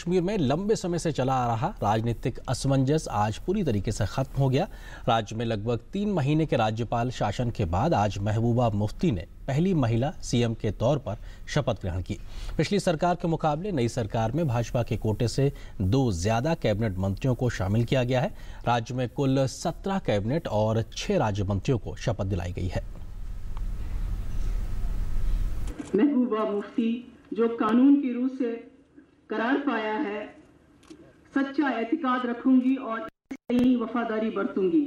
कश्मीर में लंबे समय से चला आ रहा राजनीतिक असमंजस आज पूरी तरीके से खत्म हो गया राज्य में लगभग तीन महीने के राज्यपाल शासन के बाद आज महबूबा मुफ्ती ने पहली महिला सीएम के तौर पर शपथ ग्रहण की पिछली सरकार के मुकाबले नई सरकार में भाजपा के कोटे से दो ज्यादा कैबिनेट मंत्रियों को शामिल किया गया है राज्य में कुल सत्रह कैबिनेट और छह राज्य मंत्रियों को शपथ दिलाई गई है महबूबा मुफ्ती जो कानून की रूह से करार पाया है सच्चा एहतिकाद रखूंगी और वफादारी बरतूंगी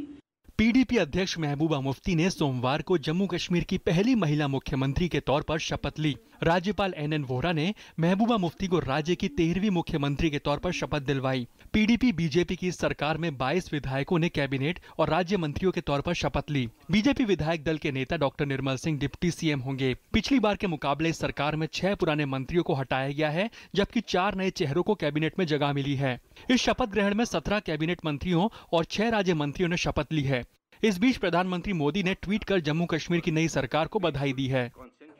पीडीपी अध्यक्ष महबूबा मुफ्ती ने सोमवार को जम्मू कश्मीर की पहली महिला मुख्यमंत्री के तौर पर शपथ ली राज्यपाल एन एन वोहरा ने महबूबा मुफ्ती को राज्य की तेरहवीं मुख्यमंत्री के तौर पर शपथ दिलवाई पीडीपी बीजेपी की सरकार में 22 विधायकों ने कैबिनेट और राज्य मंत्रियों के तौर पर शपथ ली बीजेपी विधायक दल के नेता doctor Nirmal Singh deputy CM होंगे पिछली बार के मुकाबले इस सरकार में छह पुराने मंत्रियों को हटाया गया है जबकि चार नए चेहरों को कैबिनेट में जगह मिली है इस शपथ ग्रहण में सत्रह कैबिनेट मंत्रियों और छह राज्य मंत्रियों ने शपथ ली है इस बीच प्रधानमंत्री मोदी ने ट्वीट कर जम्मू कश्मीर की नई सरकार को बधाई दी है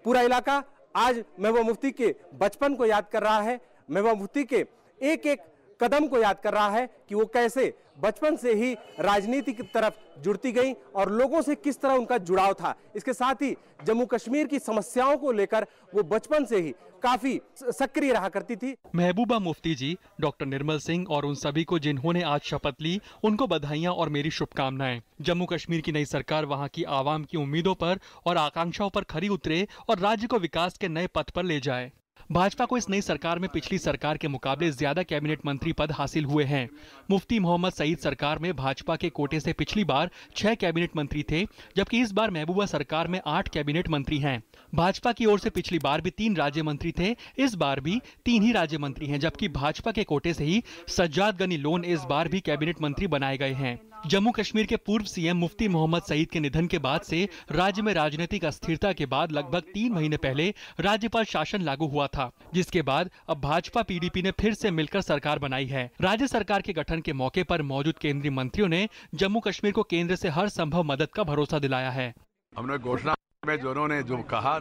पूरा इलाका आज महबूबा मुफ्ती के बचपन को याद कर रहा है महबूबा मुफ्ती के एक एक कदम को याद कर रहा है कि वो कैसे बचपन से ही राजनीति की तरफ जुड़ती गई और लोगों से किस तरह उनका जुड़ाव था इसके साथ ही जम्मू कश्मीर की समस्याओं को लेकर वो बचपन से ही काफी सक्रिय रहा करती थी महबूबा मुफ्ती जी डॉक्टर निर्मल सिंह और उन सभी को जिन्होंने आज शपथ ली उनको बधाइयां और मेरी शुभकामनाएं जम्मू कश्मीर की नई सरकार वहां की आवाम की उम्मीदों पर और आकांक्षाओं पर खरी उतरे और राज्य को विकास के नए पथ पर ले जाए भाजपा को इस नई सरकार में पिछली सरकार के मुकाबले ज्यादा कैबिनेट मंत्री पद हासिल हुए हैं मुफ्ती मोहम्मद सईद सरकार में भाजपा के कोटे से पिछली बार छह कैबिनेट मंत्री थे जबकि इस बार महबूबा सरकार में आठ कैबिनेट मंत्री हैं भाजपा की ओर से पिछली बार भी तीन राज्य मंत्री थे इस बार भी तीन ही राज्य मंत्री हैं जबकि भाजपा के कोटे से ही सज्जाद गनी लोन इस बार भी कैबिनेट मंत्री बनाए गए हैं जम्मू कश्मीर के पूर्व सीएम मुफ्ती मोहम्मद सईद के निधन के बाद से राज्य में राजनीतिक अस्थिरता के बाद लगभग तीन महीने पहले राज्य शासन लागू हुआ था जिसके बाद अब भाजपा पीडीपी ने फिर से मिलकर सरकार बनाई है राज्य सरकार के गठन के मौके पर मौजूद केंद्रीय मंत्रियों ने जम्मू कश्मीर को केंद्र से हर संभव मदद का भरोसा दिलाया है हमने घोषणा में जो जो कहा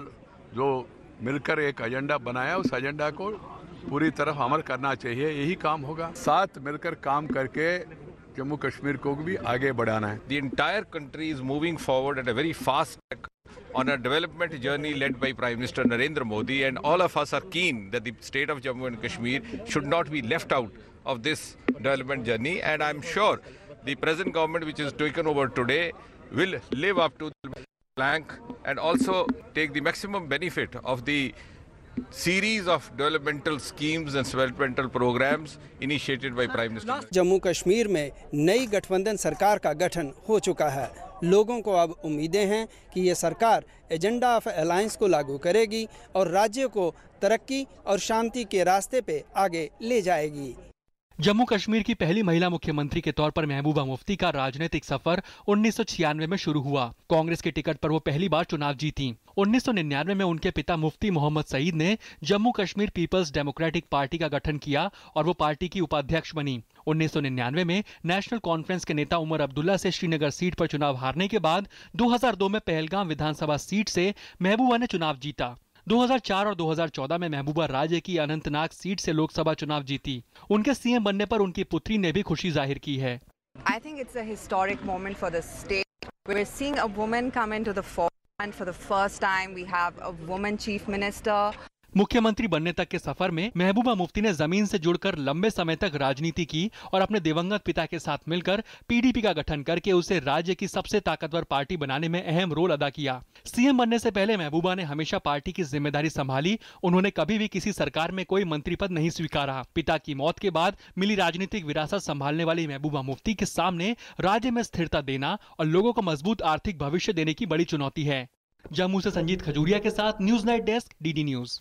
जो मिलकर एक एजेंडा बनाया उस एजेंडा को पूरी तरफ अमल करना चाहिए यही काम होगा साथ मिलकर काम करके जम्मू कश्मीर को भी आगे बढ़ाना है the entire country is moving forward at a very fast on a development journey led by prime minister Narendra Modi and all of us are keen that the state of Jammu and Kashmir should not be left out of this development journey and I am sure the present government which is taken over today will live up to plank and also take the maximum benefit of the series of developmental schemes and developmental programmes initiated by prime minister Jammu Kashmir में नई गठबंधन सरकार का गठन हो चुका है लोगों को अब उम्मीदें हैं कि ये सरकार एजेंडा ऑफ अलायंस को लागू करेगी और राज्य को तरक्की और शांति के रास्ते पे आगे ले जाएगी जम्मू कश्मीर की पहली महिला मुख्यमंत्री के तौर पर महबूबा मुफ्ती का राजनीतिक सफर उन्नीस में शुरू हुआ कांग्रेस के टिकट पर वो पहली बार चुनाव जीती 1999 में उनके पिता मुफ्ती मोहम्मद सईद ने Jammu Kashmir People's democratic party का गठन किया और वो पार्टी की उपाध्यक्ष बनी 1999 में नेशनल कॉन्फ्रेंस के नेता उमर अब्दुल्ला से श्रीनगर सीट पर चुनाव हारने के बाद 2002 में पहलगाम विधानसभा सीट से महबूबा ने चुनाव जीता 2004 और 2014 में महबूबा राजे की अनंतनाग सीट से लोकसभा चुनाव जीती उनके सीएम बनने पर उनकी पुत्री ने भी खुशी जाहिर की है I think it's historic moment for the state seeing a woman come into the fore and for the first time we have a woman chief minister मुख्यमंत्री बनने तक के सफर में महबूबा मुफ्ती ने जमीन से जुड़कर लंबे समय तक राजनीति की और अपने दिवंगत पिता के साथ मिलकर पीडीपी का गठन करके उसे राज्य की सबसे ताकतवर पार्टी बनाने में अहम रोल अदा किया सीएम बनने से पहले महबूबा ने हमेशा पार्टी की जिम्मेदारी संभाली उन्होंने कभी भी किसी सरकार में कोई मंत्री पद नहीं स्वीकारा पिता की मौत के बाद मिली राजनीतिक विरासत संभालने वाली महबूबा मुफ्ती के सामने राज्य में स्थिरता देना और लोगों को मजबूत आर्थिक भविष्य देने की बड़ी चुनौती है जम्मू से संजीत खजूरिया के साथ news night desk DD news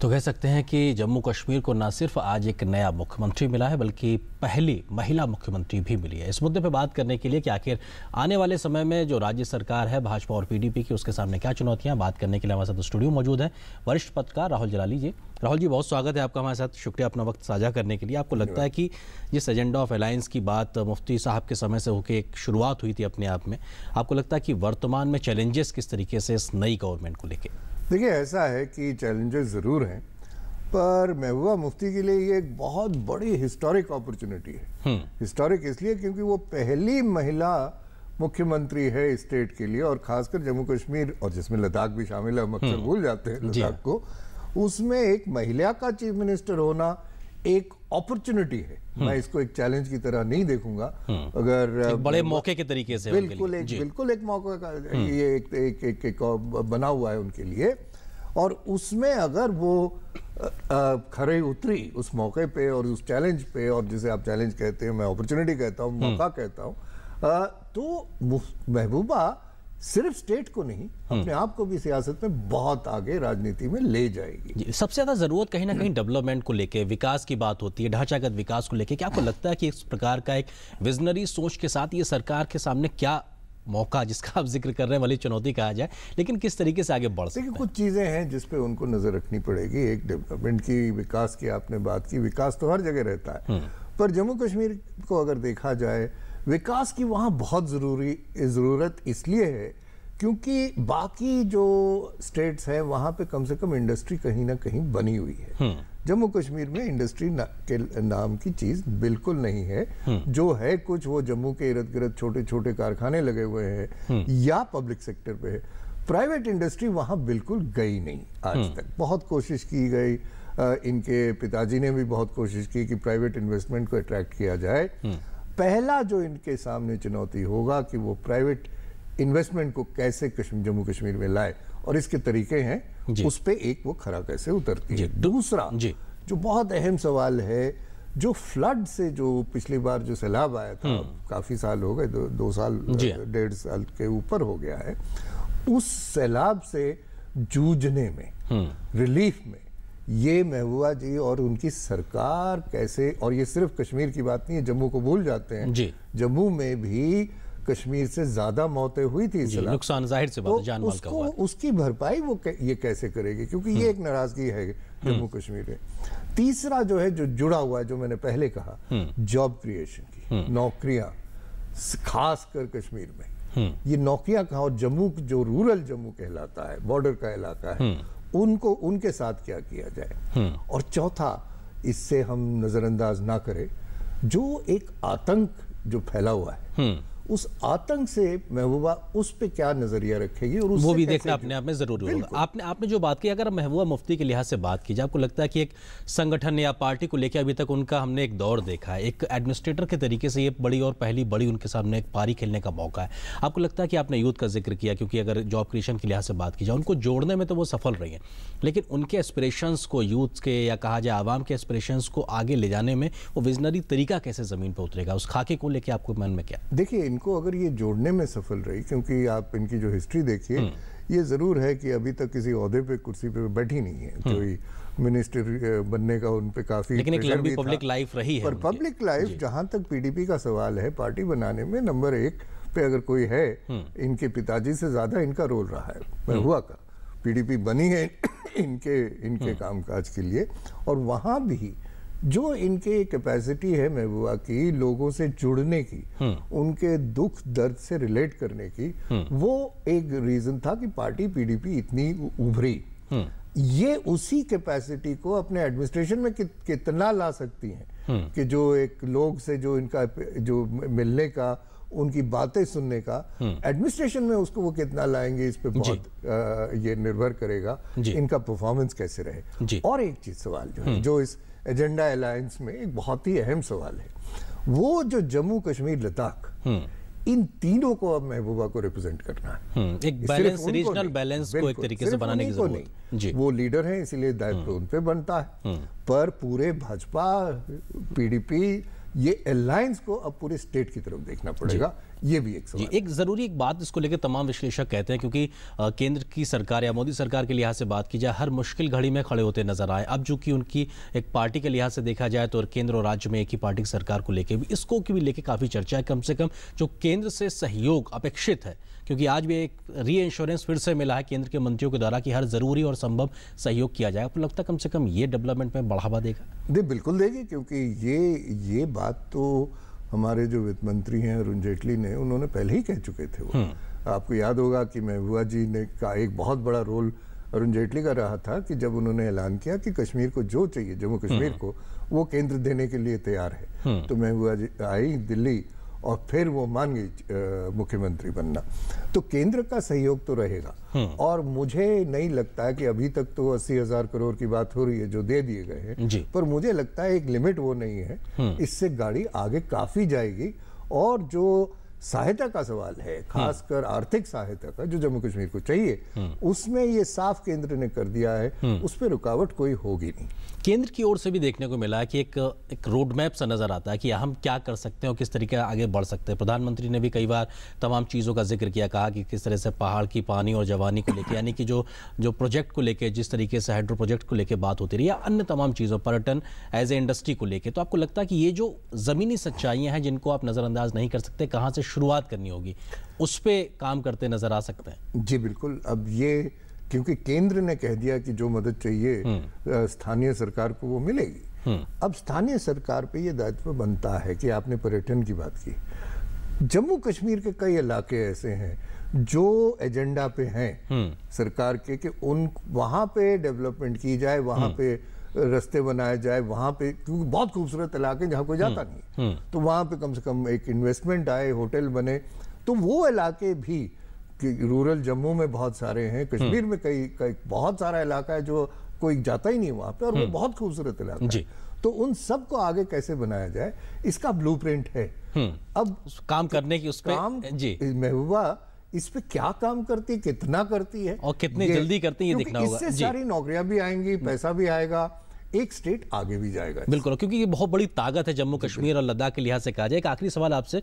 तो कह सकते हैं कि जम्मू कश्मीर को न सिर्फ आज एक नया मुख्यमंत्री मिला है बल्कि पहली महिला मुख्यमंत्री भी मिली है इस मुद्दे पर बात करने के लिए कि आखिर आने वाले समय में जो राज्य सरकार है भाजपा और पीडीपी की उसके सामने क्या चुनौतियां बात करने के लिए हमारे साथ तो स्टूडियो मौजूद है वरिष्ठ पत्रकार राहुल जलाली जी राहुल जी बहुत स्वागत है आपका हमारे साथ शुक्रिया अपना वक्त साझा करने के लिए आपको लगता है कि जिस एजेंडा ऑफ अलायंस की बात मुफ्ती साहब के समय से होकर एक शुरुआत हुई थी अपने आप में आपको लगता है कि वर्तमान में चैलेंजेस किस तरीके से इस नई गवर्नमेंट को लेकर देखिए ऐसा है कि चैलेंजेस ज़रूर हैं पर महबूबा मुफ्ती के लिए ये एक बहुत बड़ी हिस्टोरिक अपॉर्चुनिटी है हम्म। हिस्टोरिक इसलिए क्योंकि वो पहली महिला मुख्यमंत्री है स्टेट के लिए और खासकर जम्मू कश्मीर और जिसमें लद्दाख भी शामिल है हम अक्सर हम्म। भूल जाते हैं लद्दाख को उसमें एक महिला का चीफ मिनिस्टर होना एक अपॉर्चुनिटी है हम्म। मैं इसको एक चैलेंज की तरह नहीं देखूंगा हम्म। अगर एक बड़े मौके के तरीके से बिल्कुल एक बिल्कुल एक मौका का हम्म। ये एक, एक, एक, एक बना हुआ है उनके लिए और उसमें अगर वो खरे उतरी उस मौके पे और उस चैलेंज पे और जिसे आप चैलेंज कहते हैं मैं अपॉर्चुनिटी कहता हूँ मौका कहता हूँ तो महबूबा सिर्फ स्टेट को नहीं हम्म। अपने आप को भी सियासत में बहुत आगे राजनीति में ले जाएगी सबसे ज़्यादा ज़रूरत कहीं ना कहीं डेवलपमेंट को लेके विकास की बात होती है ढांचागत विकास को लेके क्या आपको लगता है कि इस प्रकार का एक विजनरी सोच के साथ ये सरकार के सामने क्या मौका जिसका आप जिक्र कर रहे हैं वाली चुनौती कहा जाए लेकिन किस तरीके से आगे बढ़ सकते कुछ चीज़ें हैं जिस पे उनको नज़र रखनी पड़ेगी एक डेवलपमेंट की विकास की आपने बात की विकास तो हर जगह रहता है हम्म। पर जम्मू कश्मीर को अगर देखा जाए विकास की वहाँ बहुत ज़रूरी ज़रूरत इसलिए है क्योंकि बाकी जो स्टेट्स हैं वहाँ पे कम से कम इंडस्ट्री कहीं ना कहीं बनी हुई है हम्म। जम्मू कश्मीर में इंडस्ट्री ना, के नाम की चीज़ बिल्कुल नहीं है हम्म। जो है कुछ वो जम्मू के इर्द गिर्द छोटे छोटे कारखाने लगे हुए हैं हम्म। या पब्लिक सेक्टर पे है प्राइवेट इंडस्ट्री वहाँ बिल्कुल गई नहीं आज तक बहुत कोशिश की गई इनके पिताजी ने भी बहुत कोशिश की कि प्राइवेट इन्वेस्टमेंट को अट्रैक्ट किया जाए पहला जो इनके सामने चुनौती होगा कि वो प्राइवेट इन्वेस्टमेंट को कैसे जम्मू कश्मीर में लाए और इसके तरीके हैं उस पर एक वो खरा कैसे उतरती है दूसरा जो बहुत अहम सवाल है जो फ्लड से जो पिछली बार जो सैलाब आया था हम्म। काफ़ी साल हो गए दो, दो साल डेढ़ साल के ऊपर हो गया है उस सैलाब से जूझने में हम्म। रिलीफ में ये महबूबा जी और उनकी सरकार कैसे और ये सिर्फ कश्मीर की बात नहीं है जम्मू को भूल जाते हैं जम्मू में भी कश्मीर से ज्यादा मौतें हुई थी नुकसान जाहिर से बात तो जान उसको का हुआ। उसकी भरपाई वो कै, ये कैसे करेगी क्योंकि ये हम्म। एक नाराजगी है हम्म। जम्मू कश्मीर में तीसरा जो है जो जुड़ा हुआ है जो मैंने पहले कहा हम्म। जॉब क्रिएशन की नौकरियां खास कर कश्मीर में ये नौकरियां कहा और जम्मू जो रूरल जम्मू कहलाता है बॉर्डर का इलाका है उनको उनके साथ क्या किया जाए हम्म। और चौथा इससे हम नज़रअंदाज ना करें जो एक आतंक जो फैला हुआ है हम्म। उस आतंक से महबूबा उस पर क्या नज़रिया रखेगी और वो भी देखना अपने आप में ज़रूरी होगा आपने आपने जो बात की अगर महबूबा मुफ्ती के लिहाज से बात की जाए आपको लगता है कि एक संगठन या पार्टी को लेकर अभी तक उनका हमने एक दौर देखा है एक एडमिनिस्ट्रेटर के तरीके से ये बड़ी और पहली बड़ी उनके सामने एक पारी खेलने का मौका है आपको लगता है कि आपने यूथ का जिक्र किया क्योंकि अगर जॉब क्रिएशन के लिहाज से बात की जाए उनको जोड़ने में तो वो सफल रही है लेकिन उनके एस्परेशंस को यूथ के या कहा जाए आवाम के एस्परेशंस को आगे ले जाने में वो विजनरी तरीका कैसे ज़मीन पर उतरेगा उस खाके को लेकर आपको मन में क्या देखिए इनको अगर ये जोड़ने में सफल रही क्योंकि आप इनकी जो हिस्ट्री देखिए हम्म। ये ज़रूर है कि अभी तक किसी औहदे पे कुर्सी पे बैठी नहीं है हम्म। कोई मिनिस्टर बनने का उन पे काफ़ी लेकिन एक लंबी पब्लिक लाइफ रही है पर पब्लिक लाइफ जहां तक पीडीपी का सवाल है पार्टी बनाने में नंबर एक पे अगर कोई है हम्म। इनके पिताजी से ज़्यादा इनका रोल रहा है हुआ का पीडीपी बनी है इनके इनके कामकाज के लिए और वहां भी जो इनके कैपेसिटी है महबूबा की लोगों से जुड़ने की हम्म। उनके दुख दर्द से रिलेट करने की हम्म। वो एक रीजन था कि पार्टी पीडीपी इतनी उभरी हम्म। ये उसी कैपेसिटी को अपने एडमिनिस्ट्रेशन में कि, कितना ला सकती हैं कि जो एक लोग से जो इनका जो मिलने का उनकी बातें सुनने का एडमिनिस्ट्रेशन में उसको वो कितना लाएंगे इस पे बहुत आ, ये निर्भर करेगा इनका परफॉर्मेंस कैसे रहे और एक चीज सवाल जो है जो इस एजेंडा अलायंस में एक बहुत ही अहम सवाल है वो जो जम्मू कश्मीर लद्दाख हम्म। इन तीनों को अब महबूबा को रिप्रेजेंट करना है हम्म, एक बैलेंस रीजनल बैलेंस को एक तरीके से बनाने की जरूरत जी वो लीडर हैं इसीलिए दायित्व हम्म। उन पे बनता है पर पूरे भाजपा पीडीपी ये अलायंस को अब पूरे स्टेट की तरफ देखना पड़ेगा ये भी एक जी एक ज़रूरी एक बात इसको लेकर तमाम विश्लेषक कहते हैं क्योंकि केंद्र की सरकार या मोदी सरकार के लिहाज से बात की जाए हर मुश्किल घड़ी में खड़े होते नजर आए अब जो कि उनकी एक पार्टी के लिहाज से देखा जाए तो केंद्र और राज्य में एक ही पार्टी की सरकार को लेकर भी इसको भी लेकर काफ़ी चर्चा है कम से कम जो केंद्र से सहयोग अपेक्षित है क्योंकि आज भी एक री इंश्योरेंस फिर से मिला है केंद्र के मंत्रियों के द्वारा कि हर ज़रूरी और संभव सहयोग किया जाए आपको लगता है कम से कम ये डेवलपमेंट में बढ़ावा देगा दे बिल्कुल देगी क्योंकि ये ये बात तो हमारे जो वित्त मंत्री हैं अरुण जेटली ने उन्होंने पहले ही कह चुके थे वो हम्म। आपको याद होगा कि महबूबा जी ने का एक बहुत बड़ा रोल अरुण जेटली का रहा था कि जब उन्होंने ऐलान किया कि कश्मीर को जो चाहिए जम्मू कश्मीर हम्म। को वो केंद्र देने के लिए तैयार है हम्म। तो महबूबा जी आई दिल्ली और फिर वो मान गई मुख्यमंत्री बनना तो केंद्र का सहयोग तो रहेगा हम्म। और मुझे नहीं लगता है कि अभी तक तो अस्सी हजार करोड़ की बात हो रही है जो दे दिए गए हैं पर मुझे लगता है एक लिमिट वो नहीं है हम्म। इससे गाड़ी आगे काफी जाएगी और जो सहायता का सवाल है हम्म। खासकर आर्थिक सहायता का जो जम्मू कश्मीर को चाहिए हम्म। उसमें ये साफ केंद्र ने कर दिया है हम्म। उस पर रुकावट कोई होगी नहीं केंद्र की ओर से भी देखने को मिला कि एक एक रोड मैप सा नज़र आता है कि हम क्या कर सकते हैं और किस तरीके आगे बढ़ सकते हैं प्रधानमंत्री ने भी कई बार तमाम चीज़ों का जिक्र किया कहा कि किस तरह से पहाड़ की पानी और जवानी को लेकर यानी कि जो जो प्रोजेक्ट को लेकर जिस तरीके से हाइड्रो प्रोजेक्ट को लेकर बात होती रही या अन्य तमाम चीज़ों पर्यटन एज ए इंडस्ट्री को लेकर तो आपको लगता है कि ये जो ज़मीनी सच्चाइयाँ हैं जिनको आप नज़रअंदाज नहीं कर सकते कहाँ से शुरुआत करनी होगी उस पर काम करते नजर आ सकते हैं जी बिल्कुल अब ये क्योंकि केंद्र ने कह दिया कि जो मदद चाहिए हम्म। स्थानीय सरकार को वो मिलेगी हम्म। अब स्थानीय सरकार पे ये दायित्व बनता है कि आपने पर्यटन की बात की जम्मू कश्मीर के कई इलाके ऐसे हैं जो एजेंडा पे हैं हम्म। सरकार के कि उन वहां पे डेवलपमेंट की जाए वहां पे रास्ते बनाए जाए वहाँ पे क्योंकि बहुत खूबसूरत इलाके जहाँ कोई जाता हम्म, नहीं हम्म। तो वहाँ पे कम से कम एक इन्वेस्टमेंट आए होटल बने तो वो इलाके भी रूरल जम्मू में बहुत सारे हैं कश्मीर हम्म। में कई कई बहुत सारा इलाका है जो कोई जाता ही नहीं वहाँ पे और वो बहुत खूबसूरत इलाका है तो उन सब को आगे कैसे बनाया जाए इसका ब्लूप्रिंट है अब काम करने की उस काम जी महबूबा इस पे क्या काम करती है कितना करती है और कितने जल्दी करती है देखना होगा इससे सारी नौकरियां भी आएंगी पैसा भी आएगा एक स्टेट आगे भी जाएगा बिल्कुल क्योंकि ये बहुत बड़ी ताकत है जम्मू कश्मीर और लद्दाख के लिहाज से कहा जाए एक आखिरी सवाल आपसे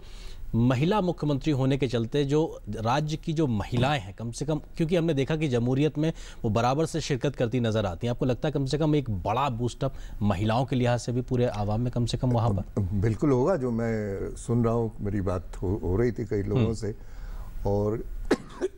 महिला मुख्यमंत्री होने के चलते जो राज्य की जो महिलाएं हैं कम से कम क्योंकि हमने देखा कि जमहूरियत में वो बराबर से शिरकत करती नजर आती हैं आपको लगता है कम से कम एक बड़ा बूस्टअप महिलाओं के लिहाज से भी पूरे आवाम में कम से कम वहाँ पर बिल्कुल होगा जो मैं सुन रहा हूँ मेरी बात हो रही थी कई लोगों हम्म। से और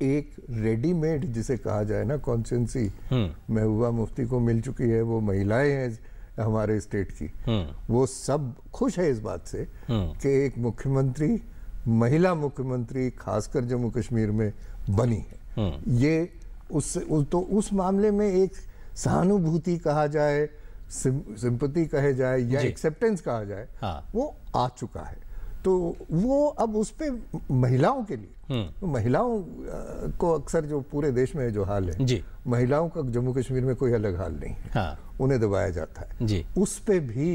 एक रेडीमेड जिसे कहा जाए ना कॉन्सेंसी हम्म। महबूबा मुफ्ती को मिल चुकी है वो महिलाएं हैं हमारे स्टेट की हम्म। वो सब खुश है इस बात से हम्म। कि एक मुख्यमंत्री महिला मुख्यमंत्री खासकर जम्मू कश्मीर में बनी है ये उस तो उस मामले में एक सहानुभूति कहा जाए सिंपति कहे जाए या एक्सेप्टेंस कहा जाए हाँ। वो आ चुका है तो वो अब उस पर महिलाओं के लिए हम्म। तो महिलाओं को अक्सर जो पूरे देश में जो हाल है जी महिलाओं का जम्मू कश्मीर में कोई अलग हाल नहीं है हाँ। उन्हें दबाया जाता है जी उस पर भी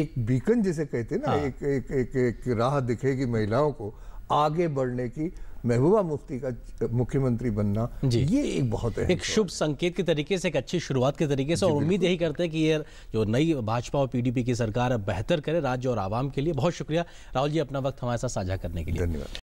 एक बीकन जिसे कहते हैं ना हाँ। एक, एक, एक, एक राह दिखेगी महिलाओं को आगे बढ़ने की महबूबा मुफ्ती का मुख्यमंत्री बनना ये एक बहुत एक शुभ संकेत के तरीके से एक अच्छी शुरुआत के तरीके से और उम्मीद यही करते हैं कि ये जो नई भाजपा और पीडीपी की सरकार बेहतर करे राज्य और आवाम के लिए बहुत शुक्रिया राहुल जी अपना वक्त हमारे साथ साझा करने के लिए धन्यवाद